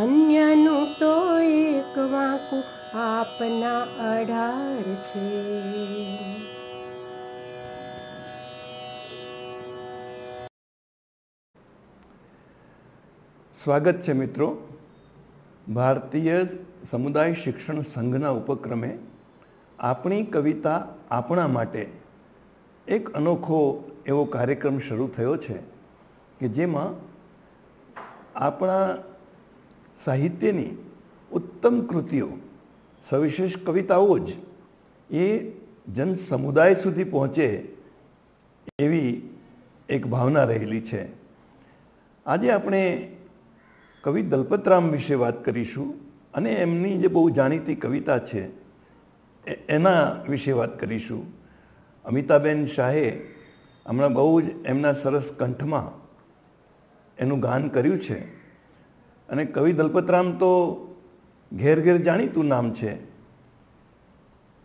અન્યનું તો એક વાંકું આપના અઢાર છે સ્વાગત છે મિત્રો ભારતીય સમુદાય શિક્ષણ સંઘના ઉપક્રમે આપણી કવિતા આપણા માટે એક અનોખો એવો કાર્યક્રમ શરૂ થયો છે કે જેમાં આપણા સાહિત્યની ઉત્તમ કૃતિઓ સવિશેષ કવિતાઓ જ એ જન સમુદાય સુધી પહોંચે એવી એક ભાવના રહેલી છે આજે આપણે કવિ દલપતરામ વિશે વાત કરીશું અને એમની જે બહુ જાણીતી કવિતા છે એના વિશે વાત કરીશું અમિતાબેન શાહે હમણાં બહુ જ એમના સરસ કંઠમાં એનું ગાન કર્યું છે અને કવિ દલપતરામ તો ઘેર ઘેર જાણીતું નામ છે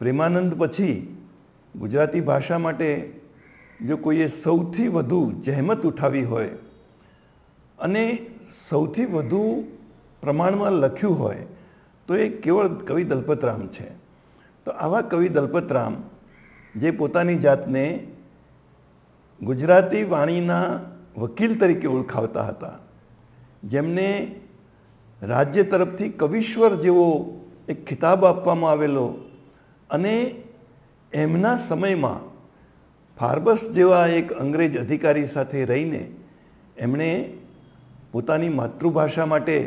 પ્રેમાનંદ પછી ગુજરાતી ભાષા માટે જો કોઈએ સૌથી વધુ જહેમત ઉઠાવી હોય અને સૌથી વધુ પ્રમાણમાં લખ્યું હોય તો એ કેવળ કવિ દલપતરામ છે તો આવા કવિ દલપતરામ જે પોતાની જાતને ગુજરાતી વાણીના વકીલ તરીકે ઓળખાવતા હતા જેમને રાજ્ય તરફથી કવિશ્વર જેવો એક ખિતાબ આપવામાં આવેલો અને એમના સમયમાં ફાર્બસ જેવા એક અંગ્રેજ અધિકારી સાથે રહીને એમણે પોતાની માતૃભાષા માટે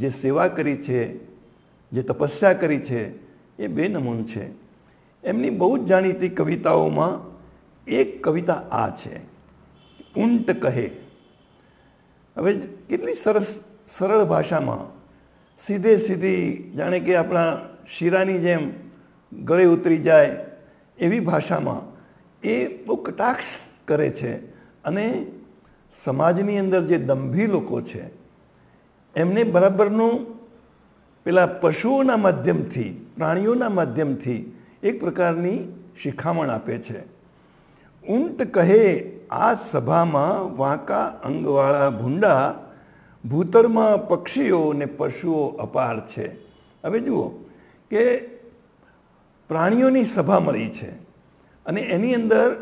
જે સેવા કરી છે જે તપસ્યા કરી છે એ બે નમૂન છે એમની બહુ જ જાણીતી કવિતાઓમાં એક કવિતા આ છે ઊંટ કહે હવે કેટલી સરસ સરળ ભાષામાં સીધે સીધી જાણે કે આપણા શીરાની જેમ ગળે ઉતરી જાય એવી ભાષામાં એ બહુ કટાક્ષ કરે છે અને સમાજની અંદર જે દંભી લોકો છે એમને બરાબરનું પેલા પશુઓના માધ્યમથી પ્રાણીઓના માધ્યમથી એક પ્રકારની શિખામણ આપે છે ઊંટ કહે આ સભામાં વાંકા અંગવાળા ભૂંડા ભૂતળમાં પક્ષીઓ અને પશુઓ અપાર છે હવે જુઓ કે પ્રાણીઓની સભા મળી છે અને એની અંદર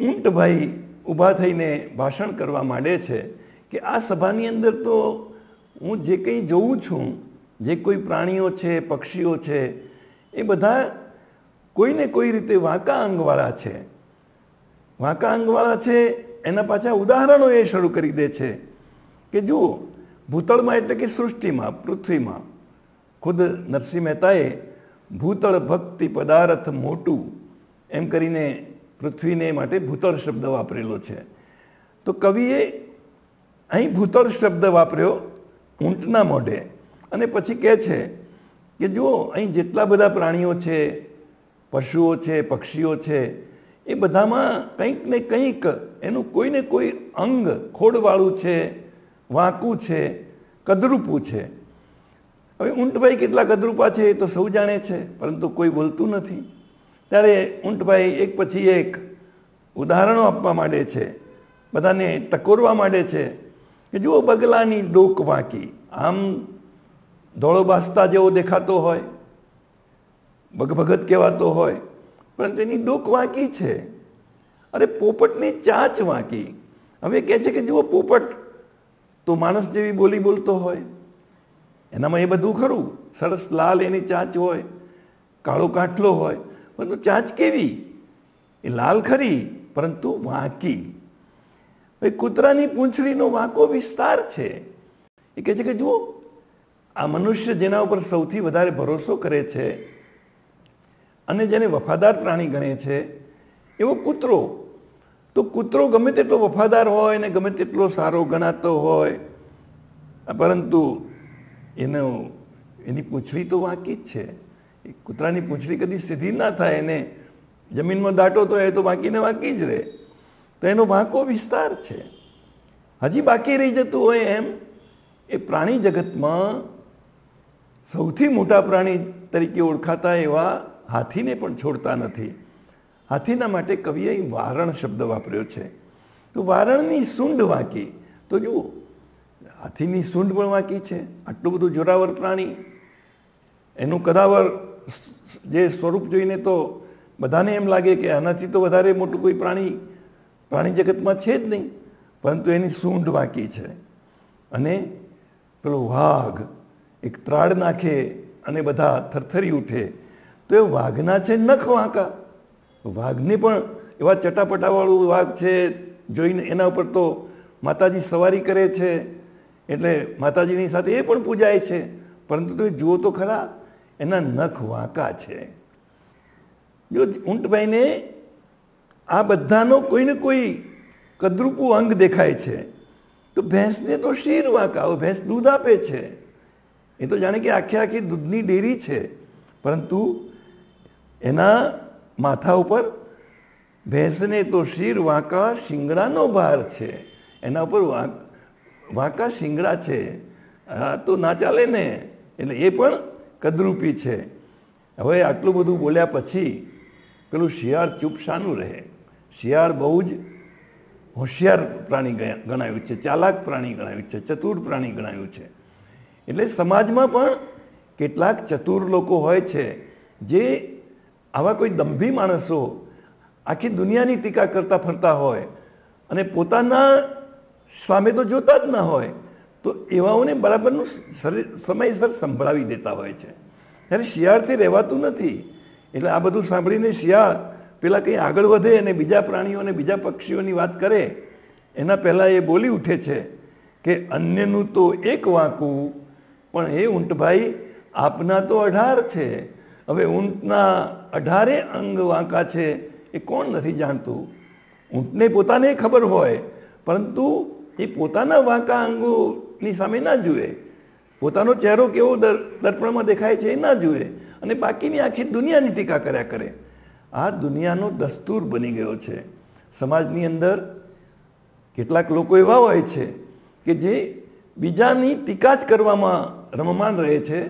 ઊંટભાઈ ઊભા થઈને ભાષણ કરવા માંડે છે કે આ સભાની અંદર તો હું જે કંઈ જોઉં છું જે કોઈ પ્રાણીઓ છે પક્ષીઓ છે એ બધા કોઈને કોઈ રીતે વાંકા અંગવાળા છે વાંકા અંગવાળા છે એના પાછા ઉદાહરણો એ શરૂ કરી દે છે કે જુઓ ભૂતળમાં એટલે કે સૃષ્ટિમાં પૃથ્વીમાં ખુદ નરસિંહ મહેતાએ ભૂતળ ભક્તિ પદાર્થ મોટું એમ કરીને પૃથ્વીને માટે ભૂતળ શબ્દ વાપરેલો છે તો કવિએ અહીં ભૂતળ શબ્દ વાપર્યો ઊંટના મોઢે અને પછી કહે છે કે જુઓ અહીં જેટલા બધા પ્રાણીઓ છે પશુઓ છે પક્ષીઓ છે એ બધામાં કંઈક ને કંઈક એનું કોઈને કોઈ અંગ ખોડવાળું છે વાંકું છે કદરૂપું છે હવે ઊંટભાઈ કેટલા કદરૂપા છે એ તો સૌ જાણે છે પરંતુ કોઈ બોલતું નથી ત્યારે ઊંટભાઈ એક પછી એક ઉદાહરણો આપવા માંડે છે બધાને ટકોરવા માંડે છે કે જુઓ બગલાની ડોક વાંકી આમ ધોળો બાસ્તા જેવો દેખાતો હોય ભગભગત કહેવાતો હોય પરંતુ એની ડોક વાંકી છે અરે પોપટની ચાંચ વાંકી હવે કહે છે કે જુઓ પોપટ તો માણસ જેવી બોલી બોલતો હોય એનામાં એ બધું ખરું સરસ લાલ એની ચાંચ હોય કાળો કાંઠલો હોય પરંતુ ચાંચ કેવી એ લાલ ખરી પરંતુ વાંકી કૂતરાની પૂંછડીનો વાંકો વિસ્તાર છે એ કહે છે કે જુઓ આ મનુષ્ય જેના ઉપર સૌથી વધારે ભરોસો કરે છે અને જેને વફાદાર પ્રાણી ગણે છે એવો કૂતરો તો કૂતરો ગમે તેટલો વફાદાર હોય ને ગમે તેટલો સારો ગણાતો હોય પરંતુ એનો એની પૂંછડી તો વાંકી જ છે એ કૂતરાની પૂંછડી કદી સીધી ના થાય એને જમીનમાં દાટો તો એ તો વાંકીને વાંકી જ રહે તો એનો વાંકો વિસ્તાર છે હજી બાકી રહી જતું હોય એમ એ પ્રાણી જગતમાં સૌથી મોટા પ્રાણી તરીકે ઓળખાતા એવા હાથીને પણ છોડતા નથી હાથીના માટે કવિએ વારણ શબ્દ વાપર્યો છે તો વારણની સૂંઢ વાંકી તો જુઓ હાથીની સૂંઢ પણ વાંકી છે આટલું બધું જોરાવર પ્રાણી એનું કદાવર જે સ્વરૂપ જોઈને તો બધાને એમ લાગે કે આનાથી તો વધારે મોટું કોઈ પ્રાણી પ્રાણી જગતમાં છે જ નહીં પરંતુ એની સૂંઢ વાંકી છે અને પેલો વાઘ એક ત્રાડ નાખે અને બધા થરથરી ઉઠે તો એ વાઘના છે નખ વાંકા વાઘને પણ એવા ચટાપટાવાળું વાઘ છે જોઈને એના ઉપર તો માતાજી સવારી કરે છે એટલે માતાજીની સાથે એ પણ પૂજાય છે પરંતુ તમે જુઓ તો ખરા એના નખ વાંકા છે જો ઊંટભાઈને આ બધાનો કોઈને કોઈ કદરૂપુ અંગ દેખાય છે તો ભેંસને તો શીર વાંકાઓ ભેંસ દૂધ આપે છે એ તો જાણે કે આખી આખી દૂધની ડેરી છે પરંતુ એના માથા ઉપર ભેંસને તો શિર વાંકા શિંગડાનો ભાર છે એના ઉપર વાંક વાંકા શિંગડા છે હા તો ના ચાલે ને એટલે એ પણ કદરૂપી છે હવે આટલું બધું બોલ્યા પછી પેલું શિયાળ ચૂપસાનું રહે શિયાળ બહુ જ હોશિયાર પ્રાણી ગણાયું છે ચાલાક પ્રાણી ગણાયું છે ચતુર પ્રાણી ગણાયું છે એટલે સમાજમાં પણ કેટલાક ચતુર લોકો હોય છે જે આવા કોઈ દંભી માણસો આખી દુનિયાની ટીકા કરતા ફરતા હોય અને પોતાના સામે તો જોતા જ ના હોય તો એવાઓને બરાબરનું સમયસર સંભળાવી દેતા હોય છે ત્યારે શિયાળથી રહેવાતું નથી એટલે આ બધું સાંભળીને શિયાળ પેલા કંઈ આગળ વધે અને બીજા પ્રાણીઓને બીજા પક્ષીઓની વાત કરે એના પહેલાં એ બોલી ઉઠે છે કે અન્યનું તો એક વાંકું પણ એ ઊંટભાઈ આપના તો અઢાર છે હવે ઊંટના અઢારે અંગ વાંકા છે એ કોણ નથી જાણતું ઊંટને પોતાને ખબર હોય પરંતુ એ પોતાના વાંકા અંગોની સામે ના જુએ પોતાનો ચહેરો કેવો દર્પણમાં દેખાય છે એ ના જુએ અને બાકીની આખી દુનિયાની ટીકા કર્યા કરે આ દુનિયાનો દસ્તુર બની ગયો છે સમાજની અંદર કેટલાક લોકો એવા હોય છે કે જે બીજાની ટીકા જ કરવામાં રમમાન રહે છે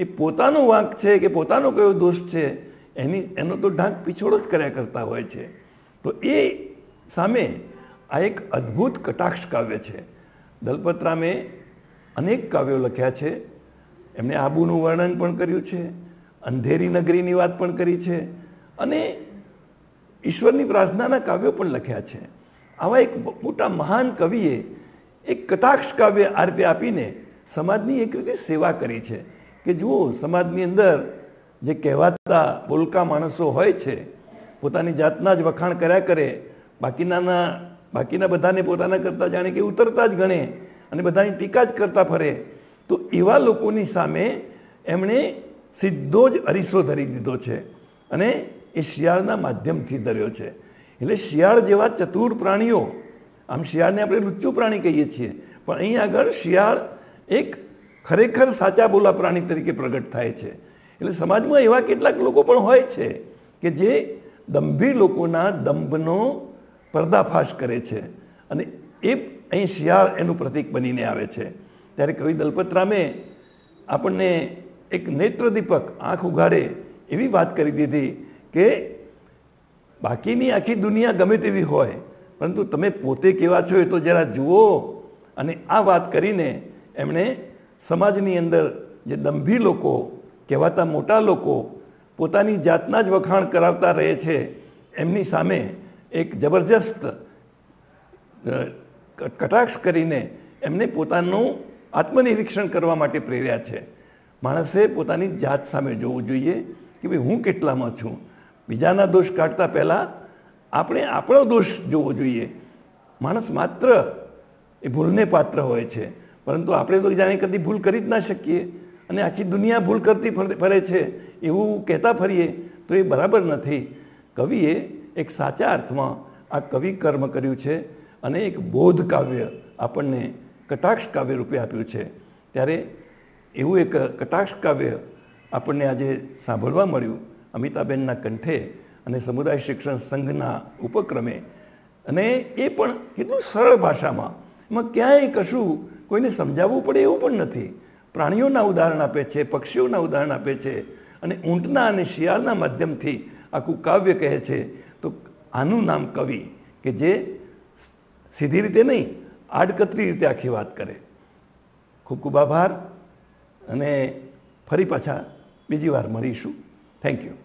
એ પોતાનો વાંક છે કે પોતાનો કયો દોષ છે એની એનો તો ઢાંક પીછોડો જ કર્યા કરતા હોય છે તો એ સામે આ એક અદ્ભુત કટાક્ષ કાવ્ય છે દલપતરામે અનેક કાવ્યો લખ્યા છે એમણે આબુનું વર્ણન પણ કર્યું છે અંધેરી નગરીની વાત પણ કરી છે અને ઈશ્વરની પ્રાર્થનાના કાવ્યો પણ લખ્યા છે આવા એક મોટા મહાન કવિએ એક કટાક્ષ કાવ્ય આ રીતે આપીને સમાજની એક રીતે સેવા કરી છે કે જુઓ સમાજની અંદર જે કહેવાતા બોલકા માણસો હોય છે પોતાની જાતના જ વખાણ કર્યા કરે બાકીનાના બાકીના બધાને પોતાના કરતાં જાણે કે ઉતરતા જ ગણે અને બધાની ટીકા જ કરતા ફરે તો એવા લોકોની સામે એમણે સીધો જ અરીસો ધરી દીધો છે અને એ શિયાળના માધ્યમથી ધર્યો છે એટલે શિયાળ જેવા ચતુર પ્રાણીઓ આમ શિયાળને આપણે લુચ્ચું પ્રાણી કહીએ છીએ પણ અહીં આગળ શિયાળ એક ખરેખર સાચા બોલા પ્રાણી તરીકે પ્રગટ થાય છે એટલે સમાજમાં એવા કેટલાક લોકો પણ હોય છે કે જે દંભી લોકોના દંભનો પર્દાફાશ કરે છે અને એ અહીં શિયાળ એનું પ્રતીક બનીને આવે છે ત્યારે કવિ દલપતરામે આપણને એક નેત્રદીપક આંખ ઉઘાડે એવી વાત કરી દીધી કે બાકીની આખી દુનિયા ગમે તેવી હોય પરંતુ તમે પોતે કેવા છો એ તો જરા જુઓ અને આ વાત કરીને એમણે સમાજની અંદર જે દંભી લોકો કહેવાતા મોટા લોકો પોતાની જાતના જ વખાણ કરાવતા રહે છે એમની સામે એક જબરજસ્ત કટાક્ષ કરીને એમને પોતાનું આત્મનિરીક્ષણ કરવા માટે પ્રેર્યા છે માણસે પોતાની જાત સામે જોવું જોઈએ કે ભાઈ હું કેટલામાં છું બીજાના દોષ કાઢતા પહેલાં આપણે આપણો દોષ જોવો જોઈએ માણસ માત્ર એ ભૂલને પાત્ર હોય છે પરંતુ આપણે તો જાણે કદી ભૂલ કરી જ ના શકીએ અને આખી દુનિયા ભૂલ કરતી ફરે છે એવું કહેતા ફરીએ તો એ બરાબર નથી કવિએ એક સાચા અર્થમાં આ કવિ કર્મ કર્યું છે અને એક બોધ કાવ્ય આપણને કટાક્ષ કાવ્ય રૂપે આપ્યું છે ત્યારે એવું એક કટાક્ષ કાવ્ય આપણને આજે સાંભળવા મળ્યું અમિતાબેનના કંઠે અને સમુદાય શિક્ષણ સંઘના ઉપક્રમે અને એ પણ કેટલું સરળ ભાષામાં એમાં ક્યાંય કશું કોઈને સમજાવવું પડે એવું પણ નથી પ્રાણીઓના ઉદાહરણ આપે છે પક્ષીઓના ઉદાહરણ આપે છે અને ઊંટના અને શિયાળના માધ્યમથી આખું કાવ્ય કહે છે તો આનું નામ કવિ કે જે સીધી રીતે નહીં આડકતરી રીતે આખી વાત કરે ખૂબ ખૂબ આભાર અને ફરી પાછા બીજી વાર મળીશું થેન્ક યુ